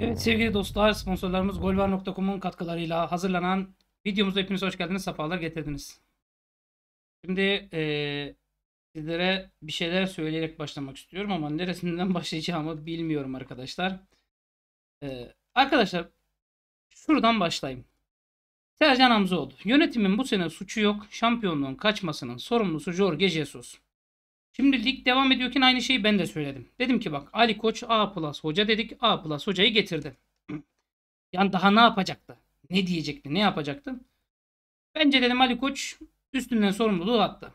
Evet sevgili dostlar sponsorlarımız golvar.com'un katkılarıyla hazırlanan videomuzda hepiniz hoş geldiniz. Sefalar getirdiniz. Şimdi e, sizlere bir şeyler söyleyerek başlamak istiyorum ama neresinden başlayacağımı bilmiyorum arkadaşlar. E, arkadaşlar şuradan başlayayım. Sercan Hamzoğlu. Yönetimin bu sene suçu yok. Şampiyonluğun kaçmasının sorumlusu Jorge Jesus. Şimdi lig devam ediyorken aynı şeyi ben de söyledim. Dedim ki bak Ali Koç A plus hoca dedik. A plus hocayı getirdi. Yani daha ne yapacaktı? Ne diyecekti? Ne yapacaktı? Bence dedim Ali Koç üstünden sorumluluğu attı.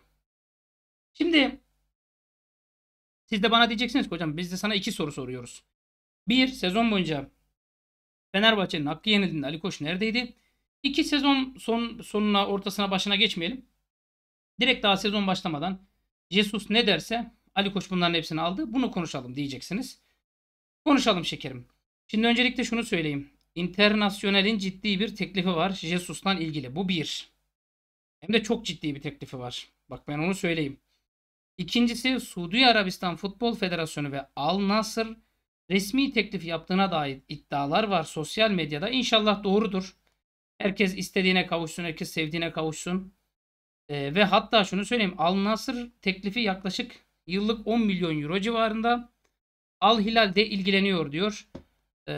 Şimdi siz de bana diyeceksiniz ki hocam biz de sana iki soru soruyoruz. Bir, sezon boyunca Fenerbahçe'nin hakkı yenildiğinde Ali Koç neredeydi? İki sezon son, sonuna ortasına başına geçmeyelim. Direkt daha sezon başlamadan Jesus ne derse Ali Koç bunların hepsini aldı. Bunu konuşalım diyeceksiniz. Konuşalım şekerim. Şimdi öncelikle şunu söyleyeyim. Internasyonel'in ciddi bir teklifi var Jesus'la ilgili. Bu bir. Hem de çok ciddi bir teklifi var. Bak ben onu söyleyeyim. İkincisi Suudi Arabistan Futbol Federasyonu ve Al Nasr resmi teklif yaptığına dair iddialar var sosyal medyada. İnşallah doğrudur. Herkes istediğine kavuşsun, herkes sevdiğine kavuşsun. E, ve hatta şunu söyleyeyim. Al Nasır teklifi yaklaşık yıllık 10 milyon euro civarında. Al Hilal de ilgileniyor diyor. E,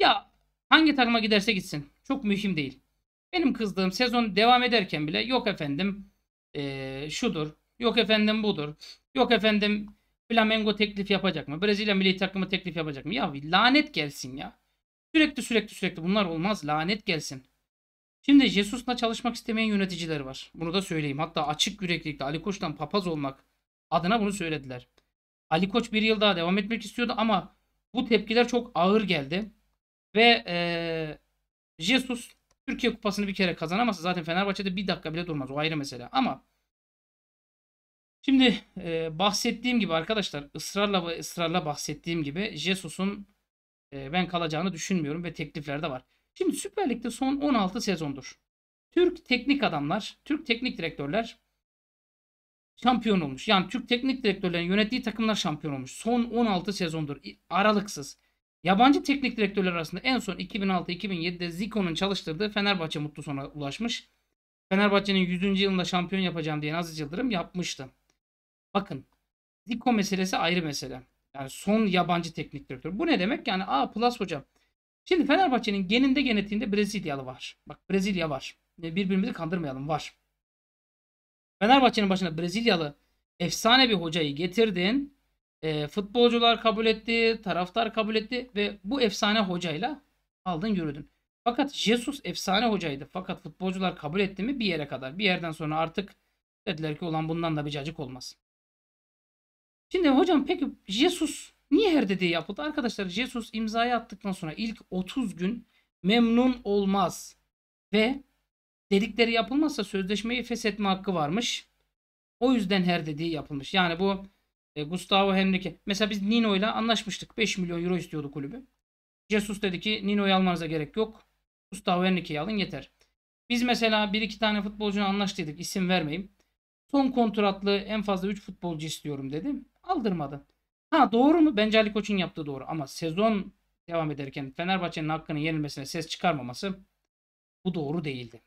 ya hangi takıma giderse gitsin. Çok mühim değil. Benim kızdığım sezon devam ederken bile yok efendim e, şudur. Yok efendim budur. Yok efendim Flamengo teklif yapacak mı? Brezilya milli takımı teklif yapacak mı? Ya lanet gelsin ya. Sürekli sürekli sürekli bunlar olmaz. Lanet gelsin. Şimdi Jesus'la çalışmak istemeyen yöneticiler var. Bunu da söyleyeyim. Hatta açık yüreklilikle Ali Koç'tan papaz olmak adına bunu söylediler. Ali Koç bir yıl daha devam etmek istiyordu ama bu tepkiler çok ağır geldi. Ve ee, Jesus Türkiye Kupası'nı bir kere kazanamasa zaten Fenerbahçe'de bir dakika bile durmaz. O ayrı mesele. Ama şimdi e, bahsettiğim gibi arkadaşlar ısrarla ısrarla bahsettiğim gibi Jesus'un e, ben kalacağını düşünmüyorum ve teklifler de var. Şimdi Süper Lig'de son 16 sezondur. Türk teknik adamlar, Türk teknik direktörler şampiyon olmuş. Yani Türk teknik direktörlerin yönettiği takımlar şampiyon olmuş. Son 16 sezondur aralıksız. Yabancı teknik direktörler arasında en son 2006-2007'de Zico'nun çalıştırdığı Fenerbahçe mutlu sona ulaşmış. Fenerbahçe'nin 100. yılında şampiyon yapacağım diye Aziz Yıldırım yapmıştı. Bakın Zico meselesi ayrı mesele. Yani son yabancı teknik direktör. Bu ne demek? Yani A plus hocam. Şimdi Fenerbahçe'nin geninde genetiğinde Brezilyalı var. Bak Brezilya var. Birbirimizi kandırmayalım var. Fenerbahçe'nin başına Brezilyalı efsane bir hocayı getirdin. E, futbolcular kabul etti, taraftar kabul etti ve bu efsane hocayla aldın yürüdün. Fakat Jesus efsane hocaydı. Fakat futbolcular kabul etti mi bir yere kadar. Bir yerden sonra artık dediler ki olan bundan da bir cacık olmaz. Şimdi hocam peki Jesus Niye her dediği yapıldı? Arkadaşlar Jesus imzayı attıktan sonra ilk 30 gün memnun olmaz ve dedikleri yapılmazsa sözleşmeyi feshetme hakkı varmış. O yüzden her dediği yapılmış. Yani bu e, Gustavo Henrique. Mesela biz Nino ile anlaşmıştık. 5 milyon euro istiyordu kulübü. Jesus dedi ki Nino'yu almanıza gerek yok. Gustavo Henrique'yi alın yeter. Biz mesela bir iki tane futbolcuyla anlaştıydık. İsim vermeyeyim. Son kontratlı en fazla 3 futbolcu istiyorum dedim. Aldırmadı. Ha doğru mu? Bence Ali Koç'un yaptığı doğru. Ama sezon devam ederken Fenerbahçe'nin hakkının yenilmesine ses çıkarmaması bu doğru değildi.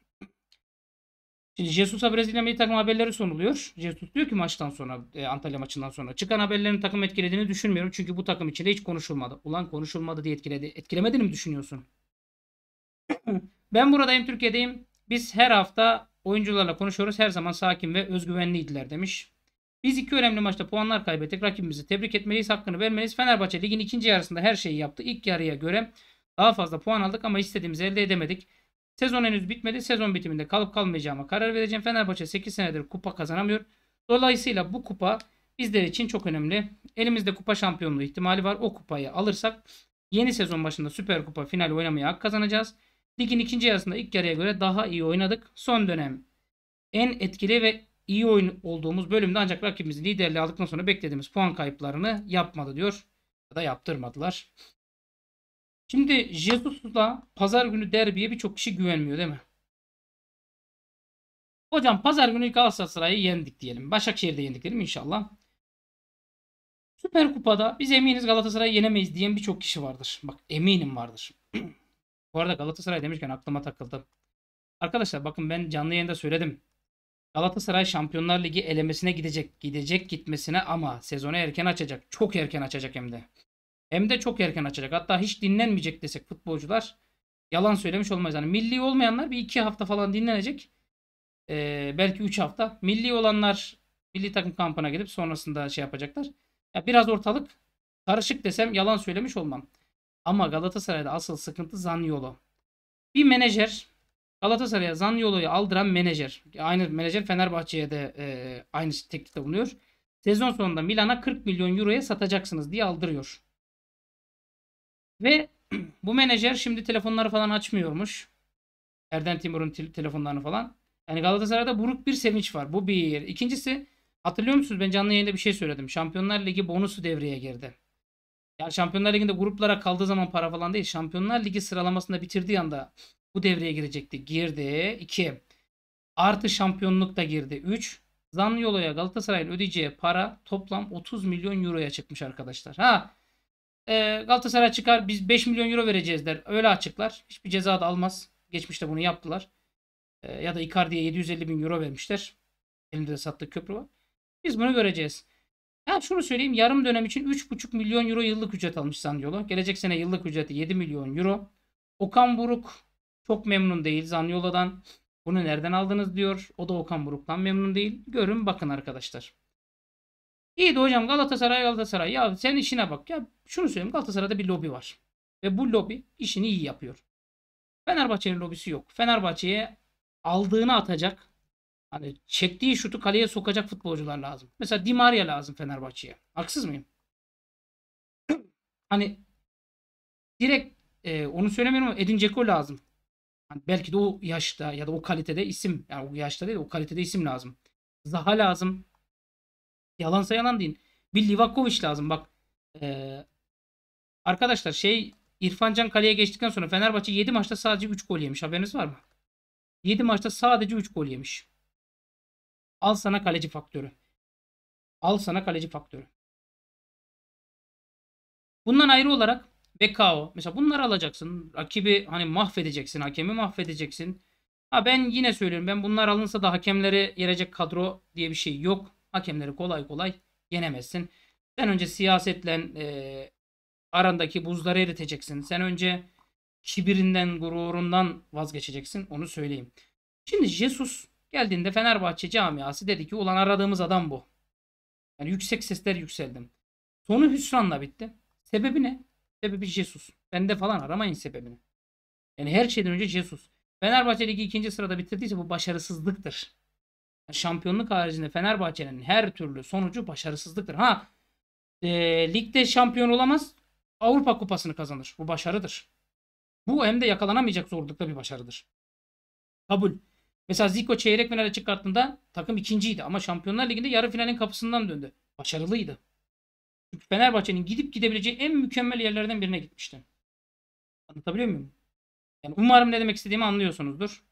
Şimdi Jesus'a Brezilya milli takım haberleri sunuluyor. Jesus diyor ki maçtan sonra e, Antalya maçından sonra çıkan haberlerin takım etkilediğini düşünmüyorum. Çünkü bu takım içinde hiç konuşulmadı. Ulan konuşulmadı diye etkiledi. Etkilemediğini mi düşünüyorsun? ben buradayım Türkiye'deyim. Biz her hafta oyuncularla konuşuyoruz. Her zaman sakin ve özgüvenliydiler demiş. Biz iki önemli maçta puanlar kaybettik. Rakibimizi tebrik etmeliyiz, hakkını vermeliyiz. Fenerbahçe ligin ikinci yarısında her şeyi yaptı. İlk yarıya göre daha fazla puan aldık ama istediğimizi elde edemedik. Sezon henüz bitmedi. Sezon bitiminde kalıp kalmayacağıma karar vereceğim. Fenerbahçe 8 senedir kupa kazanamıyor. Dolayısıyla bu kupa bizler için çok önemli. Elimizde kupa şampiyonluğu ihtimali var. O kupayı alırsak yeni sezon başında Süper Kupa final oynamaya hak kazanacağız. Ligin ikinci yarısında ilk yarıya göre daha iyi oynadık. Son dönem en etkili ve iyi oyun olduğumuz bölümde ancak rakibimizi liderliği aldıktan sonra beklediğimiz puan kayıplarını yapmadı diyor. Ya da yaptırmadılar. Şimdi Jesus'la pazar günü derbiye birçok kişi güvenmiyor değil mi? Hocam pazar günü Galatasaray'ı yendik diyelim. Başakşehir'de yendik diyelim inşallah. Süper Kupa'da biz eminiz Galatasaray'ı yenemeyiz diyen birçok kişi vardır. Bak eminim vardır. Bu arada Galatasaray demişken aklıma takıldı. Arkadaşlar bakın ben canlı yayında söyledim. Galatasaray Şampiyonlar Ligi elemesine gidecek. Gidecek gitmesine ama sezonu erken açacak. Çok erken açacak hem de. Hem de çok erken açacak. Hatta hiç dinlenmeyecek desek futbolcular yalan söylemiş olmayız. Yani milli olmayanlar bir iki hafta falan dinlenecek. Ee, belki üç hafta. Milli olanlar milli takım kampına gidip sonrasında şey yapacaklar. Ya biraz ortalık karışık desem yalan söylemiş olmam. Ama Galatasaray'da asıl sıkıntı Zanyolo. Bir menajer Galatasaray'a Zaniolo'yu aldıran menajer. Aynı menajer Fenerbahçe'ye de e, aynı teklifte bulunuyor. Sezon sonunda Milan'a 40 milyon euroya satacaksınız diye aldırıyor. Ve bu menajer şimdi telefonları falan açmıyormuş. Erden Timur'un te- telefonlarını falan. Yani Galatasaray'da buruk bir sevinç var. Bu bir. İkincisi hatırlıyor musunuz? Ben canlı yayında bir şey söyledim. Şampiyonlar Ligi bonusu devreye girdi. Yani Şampiyonlar Ligi'nde gruplara kaldığı zaman para falan değil. Şampiyonlar Ligi sıralamasında bitirdiği anda bu devreye girecekti. Girdi. 2. Artı şampiyonluk da girdi. 3. Zanyolo'ya Galatasaray'ın ödeyeceği para toplam 30 milyon euroya çıkmış arkadaşlar. Ha e, Galatasaray çıkar biz 5 milyon euro vereceğiz der. Öyle açıklar. Hiçbir ceza da almaz. Geçmişte bunu yaptılar. E, ya da Icardi'ye 750 bin euro vermişler. Elimde de sattığı köprü var. Biz bunu göreceğiz. Ya şunu söyleyeyim yarım dönem için 3,5 milyon euro yıllık ücret almış Zaniolo. Gelecek sene yıllık ücreti 7 milyon euro. Okan Buruk çok memnun değil Zanyola'dan. Bunu nereden aldınız diyor. O da Okan Buruk'tan memnun değil. Görün bakın arkadaşlar. İyi de hocam Galatasaray Galatasaray. Ya sen işine bak. Ya şunu söyleyeyim Galatasaray'da bir lobi var. Ve bu lobi işini iyi yapıyor. Fenerbahçe'nin lobisi yok. Fenerbahçe'ye aldığını atacak. Hani çektiği şutu kaleye sokacak futbolcular lazım. Mesela Di Maria lazım Fenerbahçe'ye. Haksız mıyım? hani direkt e, onu söylemiyorum ama Edin Dzeko lazım. Hani belki de o yaşta ya da o kalitede isim. Yani o yaşta değil o kalitede isim lazım. Zaha lazım. Yalansa yalan deyin. Bir Livakovic lazım bak. Ee, arkadaşlar şey İrfan Can kaleye geçtikten sonra Fenerbahçe 7 maçta sadece 3 gol yemiş. Haberiniz var mı? 7 maçta sadece 3 gol yemiş. Al sana kaleci faktörü. Al sana kaleci faktörü. Bundan ayrı olarak ve KO. Mesela bunları alacaksın. Rakibi hani mahvedeceksin. Hakemi mahvedeceksin. Ha ben yine söylüyorum. Ben bunlar alınsa da hakemlere yerecek kadro diye bir şey yok. Hakemleri kolay kolay yenemezsin. Sen önce siyasetle e, arandaki buzları eriteceksin. Sen önce kibirinden, gururundan vazgeçeceksin. Onu söyleyeyim. Şimdi Jesus geldiğinde Fenerbahçe camiası dedi ki ulan aradığımız adam bu. Yani yüksek sesler yükseldim. Sonu hüsranla bitti. Sebebi ne? Sebebi Jesus. Ben de falan aramayın sebebini. Yani her şeyden önce Jesus. Fenerbahçe Ligi ikinci sırada bitirdiyse bu başarısızlıktır. Yani şampiyonluk haricinde Fenerbahçe'nin her türlü sonucu başarısızlıktır. Ha e, ligde şampiyon olamaz Avrupa Kupası'nı kazanır. Bu başarıdır. Bu hem de yakalanamayacak zorlukta bir başarıdır. Kabul. Mesela Zico çeyrek finale çıkarttığında takım ikinciydi ama Şampiyonlar Ligi'nde yarı finalin kapısından döndü. Başarılıydı. Çünkü Fenerbahçe'nin gidip gidebileceği en mükemmel yerlerden birine gitmişti. Anlatabiliyor muyum? Yani umarım ne demek istediğimi anlıyorsunuzdur.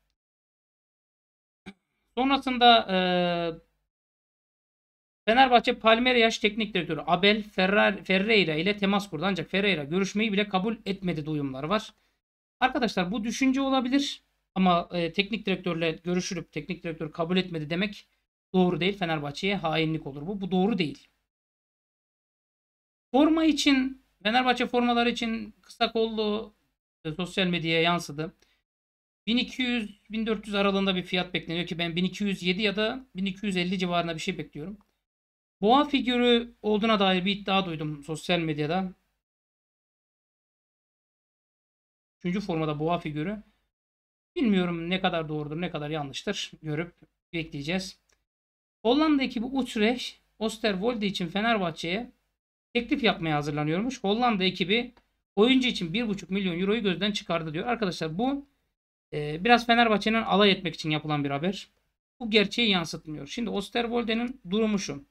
Sonrasında e, Fenerbahçe Palmeiras teknik direktörü Abel Ferrer, Ferreira ile temas kurdu. Ancak Ferreira görüşmeyi bile kabul etmedi Duyumlar var. Arkadaşlar bu düşünce olabilir ama e, teknik direktörle görüşülüp teknik direktör kabul etmedi demek doğru değil. Fenerbahçe'ye hainlik olur bu. Bu doğru değil. Forma için Fenerbahçe formaları için kısa kollu e, sosyal medyaya yansıdı. 1200-1400 aralığında bir fiyat bekleniyor ki ben 1207 ya da 1250 civarında bir şey bekliyorum. Boğa figürü olduğuna dair bir iddia duydum sosyal medyada. Üçüncü formada boğa figürü. Bilmiyorum ne kadar doğrudur ne kadar yanlıştır. Görüp bekleyeceğiz. Hollanda ekibi Utrecht Osterwolde için Fenerbahçe'ye teklif yapmaya hazırlanıyormuş. Hollanda ekibi oyuncu için 1,5 milyon euroyu gözden çıkardı diyor. Arkadaşlar bu e, biraz Fenerbahçe'nin alay etmek için yapılan bir haber. Bu gerçeği yansıtmıyor. Şimdi Osterwolde'nin durumu şu.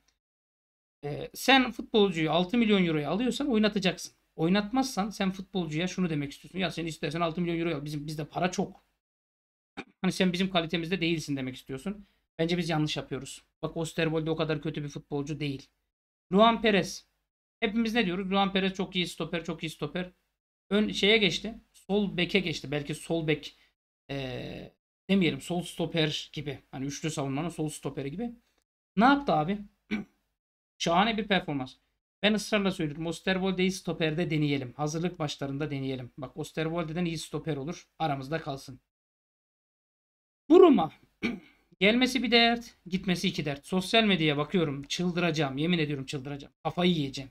E, sen futbolcuyu 6 milyon euroya alıyorsan oynatacaksın. Oynatmazsan sen futbolcuya şunu demek istiyorsun. Ya sen istersen 6 milyon euro al. Bizim, bizde para çok. Hani sen bizim kalitemizde değilsin demek istiyorsun. Bence biz yanlış yapıyoruz. Bak Osterwolde o kadar kötü bir futbolcu değil. Luan Perez Hepimiz ne diyoruz? Luan Perez çok iyi stoper, çok iyi stoper. Ön şeye geçti. Sol beke geçti. Belki sol bek ee, demeyelim sol stoper gibi. Hani üçlü savunmanın sol stoperi gibi. Ne yaptı abi? Şahane bir performans. Ben ısrarla söylüyorum. iyi stoperde deneyelim. Hazırlık başlarında deneyelim. Bak Osterwolde'den iyi stoper olur. Aramızda kalsın. Buruma gelmesi bir dert, gitmesi iki dert. Sosyal medyaya bakıyorum. Çıldıracağım. Yemin ediyorum çıldıracağım. Kafayı yiyeceğim.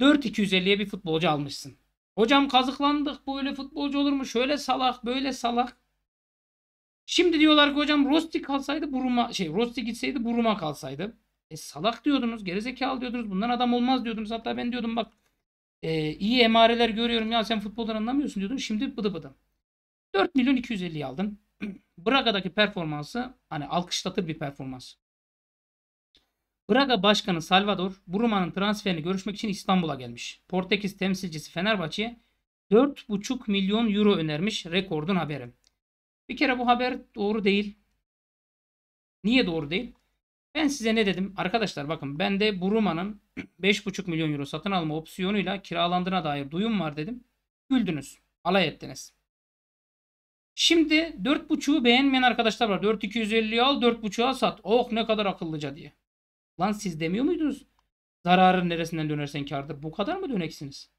4.250'ye bir futbolcu almışsın. Hocam kazıklandık böyle futbolcu olur mu? Şöyle salak böyle salak. Şimdi diyorlar ki hocam Rosti kalsaydı Buruma şey Rosti gitseydi Buruma kalsaydı. E salak diyordunuz, gerizekalı diyordunuz. Bundan adam olmaz diyordunuz. Hatta ben diyordum bak e, iyi emareler görüyorum ya sen futboldan anlamıyorsun diyordun. Şimdi bıdı bıdı. 4 milyon 250 aldın. Braga'daki performansı hani alkışlatır bir performans. Braga Başkanı Salvador Bruma'nın transferini görüşmek için İstanbul'a gelmiş. Portekiz temsilcisi Fenerbahçe'ye 4,5 milyon euro önermiş rekordun haberi. Bir kere bu haber doğru değil. Niye doğru değil? Ben size ne dedim? Arkadaşlar bakın ben de Bruma'nın 5,5 milyon euro satın alma opsiyonuyla kiralandığına dair duyum var dedim. Güldünüz. Alay ettiniz. Şimdi 4.5'u beğenmeyen arkadaşlar var. 4.250'yi al 4.5'a sat. Oh ne kadar akıllıca diye. Lan siz demiyor muydunuz? Zararın neresinden dönersen kardır. Bu kadar mı döneksiniz?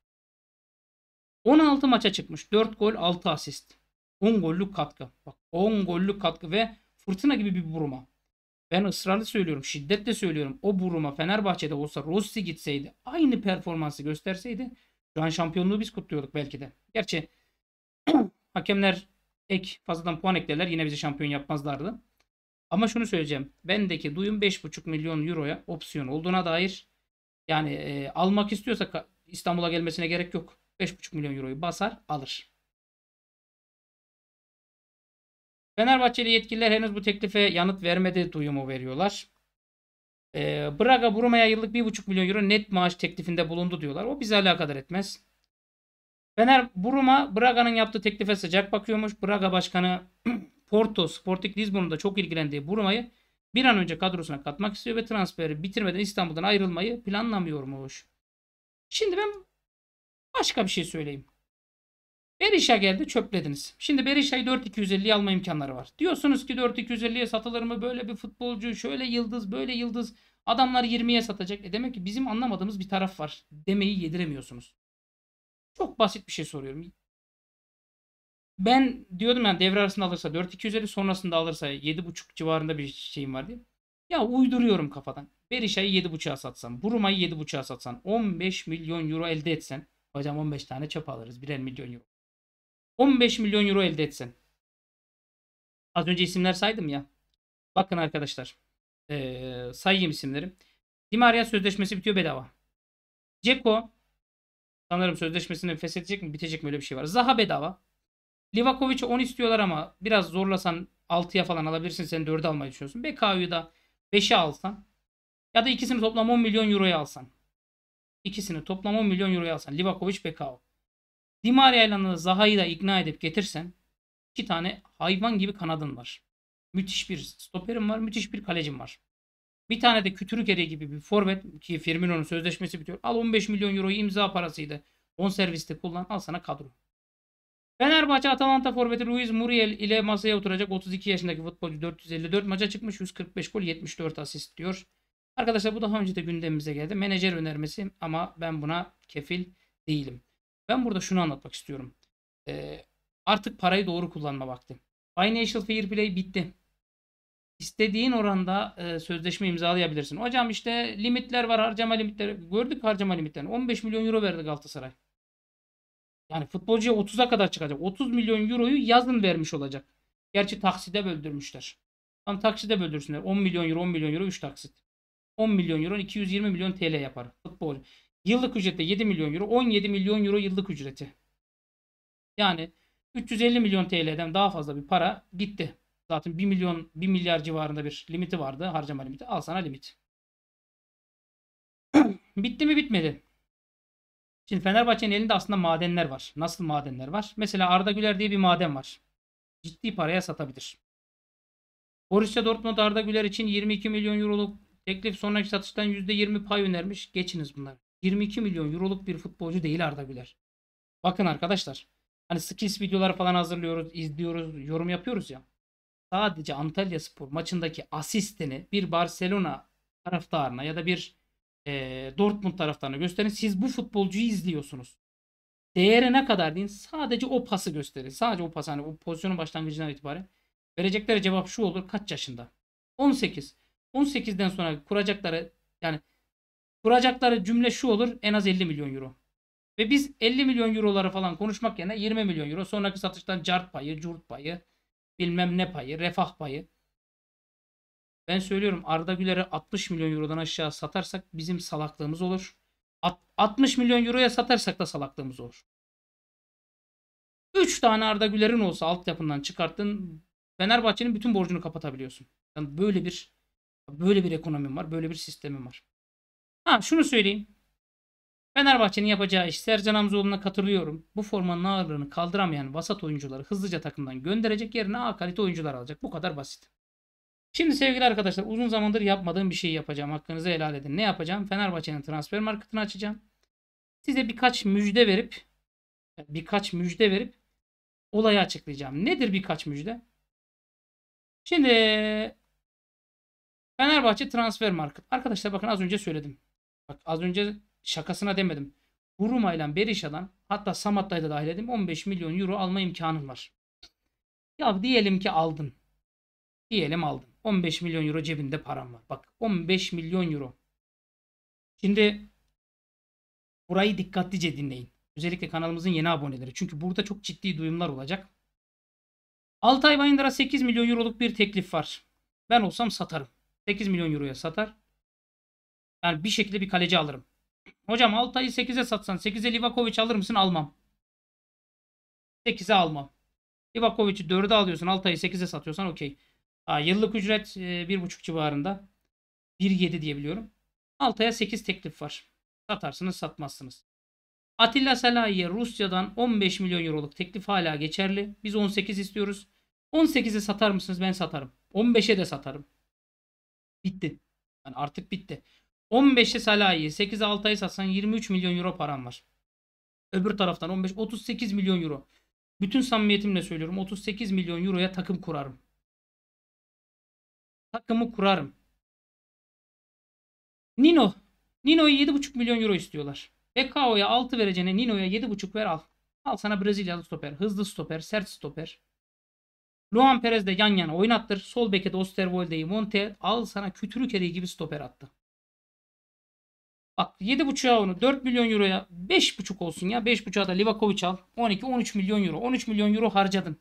16 maça çıkmış. 4 gol 6 asist. 10 gollük katkı. Bak 10 gollük katkı ve fırtına gibi bir buruma. Ben ısrarlı söylüyorum, şiddetle söylüyorum. O buruma Fenerbahçe'de olsa Rossi gitseydi, aynı performansı gösterseydi şu an şampiyonluğu biz kutluyorduk belki de. Gerçi hakemler ek fazladan puan eklerler yine bizi şampiyon yapmazlardı. Ama şunu söyleyeceğim. Bendeki duyum 5,5 milyon euroya opsiyon olduğuna dair yani e, almak istiyorsa İstanbul'a gelmesine gerek yok. 5,5 milyon euroyu basar alır. Fenerbahçeli yetkililer henüz bu teklife yanıt vermedi duyumu veriyorlar. E, Braga Bruma'ya yıllık 1,5 milyon euro net maaş teklifinde bulundu diyorlar. O bize alakadar etmez. Fener Buruma Braga'nın yaptığı teklife sıcak bakıyormuş. Braga Başkanı Porto, Sporting Lisbon'un da çok ilgilendiği Burma'yı bir an önce kadrosuna katmak istiyor ve transferi bitirmeden İstanbul'dan ayrılmayı planlamıyormuş. Şimdi ben başka bir şey söyleyeyim. Berisha geldi çöplediniz. Şimdi Berisha'yı 4250'ye alma imkanları var. Diyorsunuz ki 4250'ye satılır mı böyle bir futbolcu şöyle yıldız böyle yıldız adamlar 20'ye satacak. E demek ki bizim anlamadığımız bir taraf var demeyi yediremiyorsunuz. Çok basit bir şey soruyorum ben diyordum yani devre arasında alırsa 4250 sonrasında alırsa 7.5 civarında bir şeyim var diye. Ya uyduruyorum kafadan. Berisha'yı 7.5'a satsan, Buruma'yı 7.5'a satsan, 15 milyon euro elde etsen. Hocam 15 tane çöp alırız. 1 milyon euro. 15 milyon euro elde etsen. Az önce isimler saydım ya. Bakın arkadaşlar. Ee, sayayım isimleri. Dimaria sözleşmesi bitiyor bedava. Ceko sanırım sözleşmesini feshedecek mi? Bitecek mi? Öyle bir şey var. Zaha bedava. Livakovic'e 10 istiyorlar ama biraz zorlasan 6'ya falan alabilirsin. Sen 4'e almayı düşünüyorsun. BKU'yu da 5'e alsan ya da ikisini toplam 10 milyon euroya alsan. İkisini toplam 10 milyon euroya alsan. Livakovic, BKU. Di Maria ile Zaha'yı da ikna edip getirsen iki tane hayvan gibi kanadın var. Müthiş bir stoperin var. Müthiş bir kalecim var. Bir tane de kütürü gereği gibi bir forvet ki Firmino'nun sözleşmesi bitiyor. Al 15 milyon euroyu imza parasıydı. On serviste kullan al sana kadro. Fenerbahçe Atalanta forveti Luis Muriel ile masaya oturacak 32 yaşındaki futbolcu 454 maça çıkmış 145 gol 74 asist diyor. Arkadaşlar bu daha önce de gündemimize geldi. Menajer önermesi ama ben buna kefil değilim. Ben burada şunu anlatmak istiyorum. Ee, artık parayı doğru kullanma vakti. Financial Fair Play bitti. İstediğin oranda e, sözleşme imzalayabilirsin. Hocam işte limitler var harcama limitleri. Gördük harcama limitlerini. 15 milyon euro verdi Galatasaray. Yani futbolcuya 30'a kadar çıkacak. 30 milyon euroyu yazın vermiş olacak. Gerçi takside böldürmüşler. Tam takside böldürsünler. 10 milyon euro 10 milyon euro 3 taksit. 10 milyon euro 220 milyon TL yapar futbolcu. Yıllık ücrette 7 milyon euro 17 milyon euro yıllık ücreti. Yani 350 milyon TL'den daha fazla bir para gitti. Zaten 1 milyon 1 milyar civarında bir limiti vardı harcama limiti. Al sana limit. Bitti mi bitmedi. Şimdi Fenerbahçe'nin elinde aslında madenler var. Nasıl madenler var? Mesela Arda Güler diye bir maden var. Ciddi paraya satabilir. Borussia Dortmund Arda Güler için 22 milyon euroluk teklif sonraki satıştan %20 pay önermiş. Geçiniz bunlar. 22 milyon euroluk bir futbolcu değil Arda Güler. Bakın arkadaşlar. Hani skills videoları falan hazırlıyoruz, izliyoruz, yorum yapıyoruz ya. Sadece Antalya Spor maçındaki asistini bir Barcelona taraftarına ya da bir e, Dortmund taraftarına gösterin. Siz bu futbolcuyu izliyorsunuz. Değeri ne kadar deyin. Sadece o pası gösterin. Sadece o pas hani o pozisyonun başlangıcından itibaren. Verecekleri cevap şu olur. Kaç yaşında? 18. 18'den sonra kuracakları yani kuracakları cümle şu olur. En az 50 milyon euro. Ve biz 50 milyon euroları falan konuşmak yerine 20 milyon euro. Sonraki satıştan cart payı, curt payı, bilmem ne payı, refah payı. Ben söylüyorum Arda Güler'i 60 milyon eurodan aşağı satarsak bizim salaklığımız olur. At 60 milyon euroya satarsak da salaklığımız olur. 3 tane Arda Güler'in olsa altyapından çıkarttın Fenerbahçe'nin bütün borcunu kapatabiliyorsun. Yani böyle bir böyle bir ekonomim var, böyle bir sistemim var. Ha şunu söyleyeyim. Fenerbahçe'nin yapacağı iş Sercan Hamzoğlu'na katılıyorum. Bu formanın ağırlığını kaldıramayan vasat oyuncuları hızlıca takımdan gönderecek yerine A kalite oyuncular alacak. Bu kadar basit. Şimdi sevgili arkadaşlar uzun zamandır yapmadığım bir şey yapacağım. Hakkınızı helal edin. Ne yapacağım? Fenerbahçe'nin transfer marketini açacağım. Size birkaç müjde verip birkaç müjde verip olayı açıklayacağım. Nedir birkaç müjde? Şimdi Fenerbahçe transfer market. Arkadaşlar bakın az önce söyledim. Bak az önce şakasına demedim. Buruma ile Berisha'dan hatta Samatta'yı da dahil edeyim 15 milyon euro alma imkanım var. Ya diyelim ki aldın. Diyelim aldın. 15 milyon euro cebinde param var. Bak 15 milyon euro. Şimdi burayı dikkatlice dinleyin. Özellikle kanalımızın yeni aboneleri. Çünkü burada çok ciddi duyumlar olacak. Altay Bayındır'a 8 milyon euroluk bir teklif var. Ben olsam satarım. 8 milyon euroya satar. Yani bir şekilde bir kaleci alırım. Hocam Altay'ı 8'e satsan 8'e Livakovic alır mısın? Almam. 8'e almam. Livakovic'i 4'e alıyorsun. Altay'ı 8'e satıyorsan okey yıllık ücret e, 1.5 civarında. 1.7 diyebiliyorum. Altaya 8 teklif var. Satarsınız satmazsınız. Atilla Selahi'ye Rusya'dan 15 milyon euroluk teklif hala geçerli. Biz 18 istiyoruz. 18'i satar mısınız? Ben satarım. 15'e de satarım. Bitti. Yani artık bitti. 15'e Salah'ı 8'e Altay'ı satsan 23 milyon euro param var. Öbür taraftan 15 38 milyon euro. Bütün samimiyetimle söylüyorum 38 milyon euroya takım kurarım takımı kurarım. Nino. Nino'ya 7,5 milyon euro istiyorlar. Bekao'ya 6 vereceğine Nino'ya 7,5 ver al. Al sana Brezilyalı stoper. Hızlı stoper. Sert stoper. Luan Perez de yan yana oynattır. Sol beke de Osterwolde'yi monte. Al sana kütürük eriği gibi stoper attı. Bak 7.5'a onu 4 milyon euroya 5.5 olsun ya. 5.5'a da Livakovic al. 12-13 milyon euro. 13 milyon euro harcadın.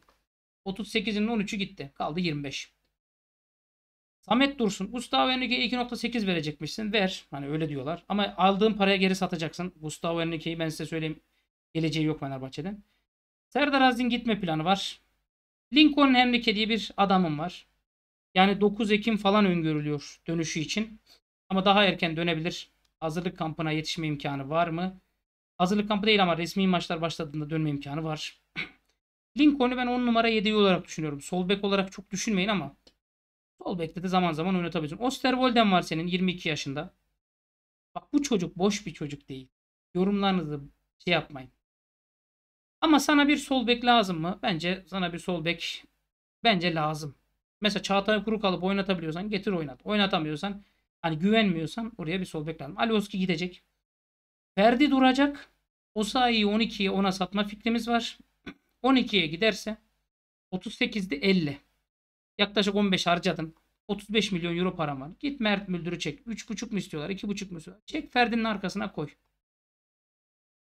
38'inin 13'ü gitti. Kaldı 25. Samet Dursun. Gustavo Henrique'ye 2.8 verecekmişsin. Ver. Hani öyle diyorlar. Ama aldığın paraya geri satacaksın. Gustavo Henrique'yi ben size söyleyeyim. Geleceği yok Fenerbahçe'den. Serdar Aziz'in gitme planı var. Lincoln Henrique diye bir adamım var. Yani 9 Ekim falan öngörülüyor dönüşü için. Ama daha erken dönebilir. Hazırlık kampına yetişme imkanı var mı? Hazırlık kampı değil ama resmi maçlar başladığında dönme imkanı var. Lincoln'u ben 10 numara 7 olarak düşünüyorum. Sol bek olarak çok düşünmeyin ama Sol bekte de zaman zaman oynatabilirsin. Osterwolden var senin 22 yaşında. Bak bu çocuk boş bir çocuk değil. Yorumlarınızı şey yapmayın. Ama sana bir sol bek lazım mı? Bence sana bir sol bek bence lazım. Mesela Çağatay Kuru kalıp oynatabiliyorsan getir oynat. Oynatamıyorsan hani güvenmiyorsan oraya bir sol bek lazım. Alioski gidecek. Ferdi duracak. Osayi'yi 12'ye 10'a satma fikrimiz var. 12'ye giderse 38'de 50. Yaklaşık 15 harcadın. 35 milyon euro param var. Git Mert Müldür'ü çek. 3,5 mu istiyorlar? 2,5 mu istiyorlar? Çek Ferdi'nin arkasına koy.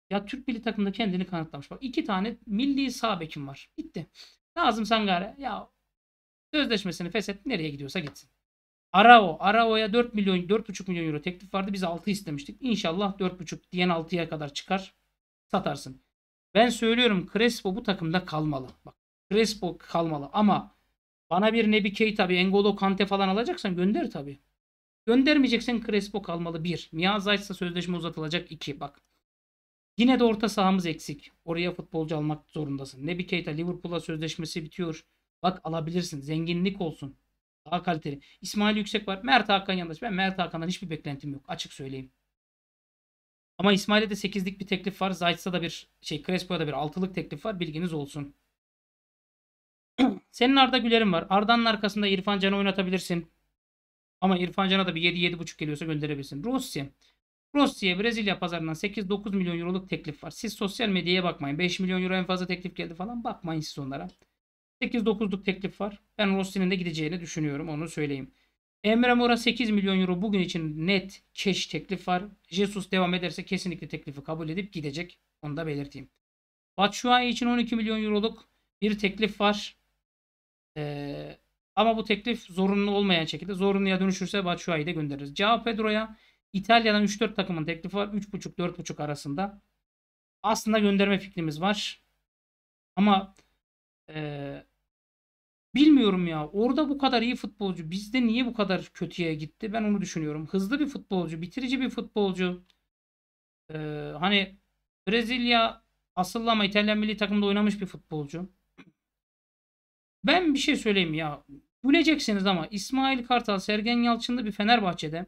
Ya Türk milli takımında kendini kanıtlamış. Bak iki tane milli sağ bekim var. Gitti. Nazım Sangare ya sözleşmesini feshet nereye gidiyorsa gitsin. Arao. Arao'ya 4 milyon 4,5 milyon euro teklif vardı. Biz 6 istemiştik. İnşallah 4,5 diyen 6'ya kadar çıkar. Satarsın. Ben söylüyorum Crespo bu takımda kalmalı. Bak Crespo kalmalı ama bana bir Nebi Keita, bir Engolo Kante falan alacaksan gönder tabi Göndermeyeceksen Crespo kalmalı bir. Miyaza ise sözleşme uzatılacak iki. Bak. Yine de orta sahamız eksik. Oraya futbolcu almak zorundasın. Nebi Keita Liverpool'a sözleşmesi bitiyor. Bak alabilirsin. Zenginlik olsun. Daha kaliteli. İsmail Yüksek var. Mert Hakan yanlış Ben Mert Hakan'dan hiçbir beklentim yok. Açık söyleyeyim. Ama İsmail'e de 8'lik bir teklif var. Zayt'sa da bir şey Crespo'ya da bir altılık teklif var. Bilginiz olsun. Senin Arda Güler'in var. Arda'nın arkasında İrfan Can'ı oynatabilirsin. Ama İrfan Can'a da bir 7-7,5 geliyorsa gönderebilirsin. Rusya, Rossi'ye Brezilya pazarından 8-9 milyon euroluk teklif var. Siz sosyal medyaya bakmayın. 5 milyon euro en fazla teklif geldi falan. Bakmayın siz onlara. 8-9'luk teklif var. Ben Rossi'nin de gideceğini düşünüyorum. Onu söyleyeyim. Emre Mora 8 milyon euro bugün için net keş teklif var. Jesus devam ederse kesinlikle teklifi kabul edip gidecek. Onu da belirteyim. Batshuayi için 12 milyon euroluk bir teklif var. Ee, ama bu teklif zorunlu olmayan şekilde zorunluya dönüşürse Batshuayi'yi de göndeririz. Cao Pedro'ya İtalya'dan 3-4 takımın teklifi var. 3.5-4.5 arasında. Aslında gönderme fikrimiz var. Ama e, bilmiyorum ya. Orada bu kadar iyi futbolcu bizde niye bu kadar kötüye gitti? Ben onu düşünüyorum. Hızlı bir futbolcu, bitirici bir futbolcu. E, hani Brezilya asıllı ama İtalyan milli takımda oynamış bir futbolcu. Ben bir şey söyleyeyim ya. Güleceksiniz ama İsmail Kartal, Sergen Yalçın'da bir Fenerbahçe'de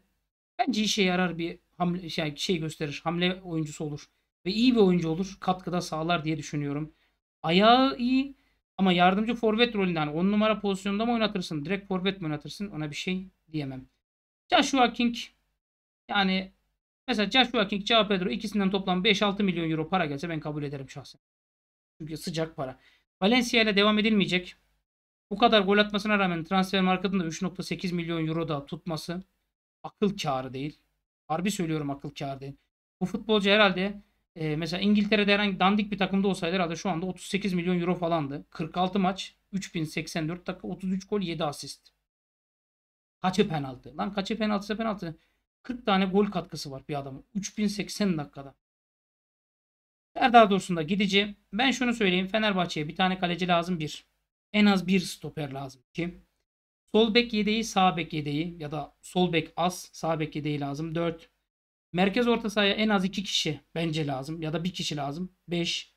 bence işe yarar bir hamle, şey, şey gösterir. Hamle oyuncusu olur. Ve iyi bir oyuncu olur. Katkıda sağlar diye düşünüyorum. Ayağı iyi ama yardımcı forvet rolünden hani on numara pozisyonda mı oynatırsın? Direkt forvet mi oynatırsın? Ona bir şey diyemem. Joshua King yani mesela Joshua King, Cao Pedro ikisinden toplam 5-6 milyon euro para gelse ben kabul ederim şahsen. Çünkü sıcak para. Valencia ile devam edilmeyecek. Bu kadar gol atmasına rağmen transfer marketinde 3.8 milyon euro da tutması akıl kârı değil. Harbi söylüyorum akıl kârı değil. Bu futbolcu herhalde e, mesela İngiltere'de herhangi dandik bir takımda olsaydı herhalde şu anda 38 milyon euro falandı. 46 maç, 3084 dakika, 33 gol, 7 asist. Kaçı penaltı? Lan kaçı penaltısı penaltı. 40 tane gol katkısı var bir adamın. 3080 dakikada. Serdar Dursun'da gidici. Ben şunu söyleyeyim. Fenerbahçe'ye bir tane kaleci lazım bir en az bir stoper lazım ki. Sol bek yedeği, sağ bek yedeği ya da sol bek az, sağ bek yedeği lazım. 4. Merkez orta sahaya en az 2 kişi bence lazım ya da 1 kişi lazım. 5.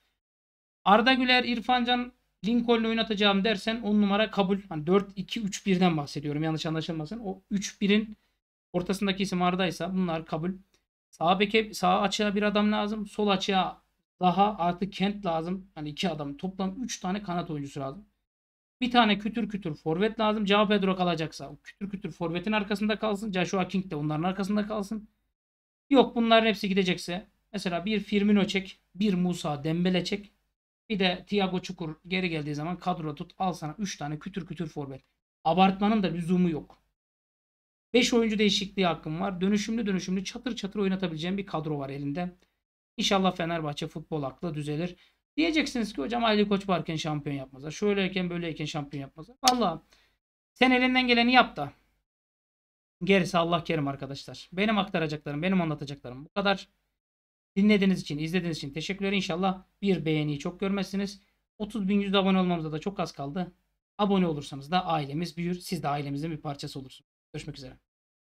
Arda Güler, İrfan Can, Lincoln'le oynatacağım dersen 10 numara kabul. Hani 4-2-3-1'den bahsediyorum yanlış anlaşılmasın. O 3-1'in ortasındaki isim Arda'ysa bunlar kabul. Sağ beke, sağ açığa bir adam lazım. Sol açığa daha artı Kent lazım. Hani iki adam. Toplam 3 tane kanat oyuncusu lazım. Bir tane kütür kütür forvet lazım. Cao Pedro kalacaksa kütür kütür forvetin arkasında kalsın. Joshua King de onların arkasında kalsın. Yok bunların hepsi gidecekse mesela bir Firmino çek, bir Musa Dembele çek. Bir de Thiago Çukur geri geldiği zaman kadro tut. Al sana 3 tane kütür kütür forvet. Abartmanın da lüzumu yok. 5 oyuncu değişikliği hakkım var. Dönüşümlü dönüşümlü çatır çatır oynatabileceğim bir kadro var elinde. İnşallah Fenerbahçe futbol aklı düzelir. Diyeceksiniz ki hocam Ali Koç varken şampiyon yapmazlar. Şöyleyken böyleyken şampiyon yapmazlar. Valla sen elinden geleni yap da. Gerisi Allah kerim arkadaşlar. Benim aktaracaklarım, benim anlatacaklarım bu kadar. Dinlediğiniz için, izlediğiniz için teşekkürler. İnşallah bir beğeniyi çok görmezsiniz. 30.100 abone olmamıza da çok az kaldı. Abone olursanız da ailemiz büyür. Siz de ailemizin bir parçası olursunuz. Görüşmek üzere.